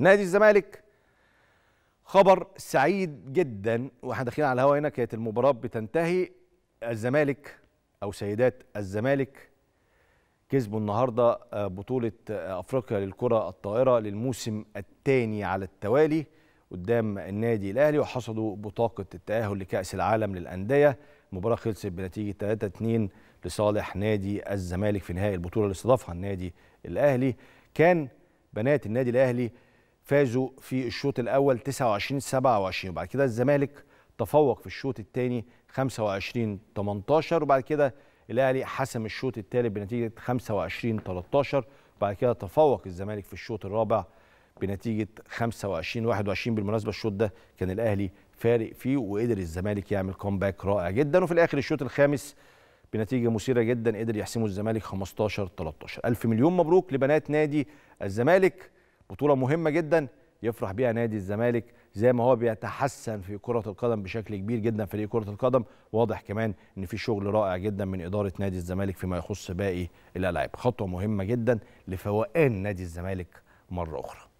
نادي الزمالك خبر سعيد جدا واحنا داخلين على الهواء هنا كانت المباراه بتنتهي الزمالك او سيدات الزمالك كسبوا النهارده آه، بطوله آه، افريقيا للكره الطائره للموسم الثاني على التوالي قدام النادي الاهلي وحصدوا بطاقه التاهل لكاس العالم للانديه المباراه خلصت بنتيجه 3 2 لصالح نادي الزمالك في نهائي البطوله اللي استضافها النادي الاهلي كان بنات النادي الاهلي فازوا في الشوط الاول 29 27 وبعد كده الزمالك تفوق في الشوط الثاني 25 18 وبعد كده الاهلي حسم الشوط الثالث بنتيجه 25 13 وبعد كده تفوق الزمالك في الشوط الرابع بنتيجه 25 21 بالمناسبه الشوط ده كان الاهلي فارق فيه وقدر الزمالك يعمل كومباك رائع جدا وفي الاخر الشوط الخامس بنتيجه مثيره جدا قدر يحسمه الزمالك 15 13 الف مليون مبروك لبنات نادي الزمالك بطوله مهمه جدا يفرح بيها نادي الزمالك زي ما هو بيتحسن في كرة القدم بشكل كبير جدا فريق كرة القدم واضح كمان ان في شغل رائع جدا من إدارة نادي الزمالك فيما يخص باقي الألعاب خطوة مهمة جدا لفوقان نادي الزمالك مرة أخرى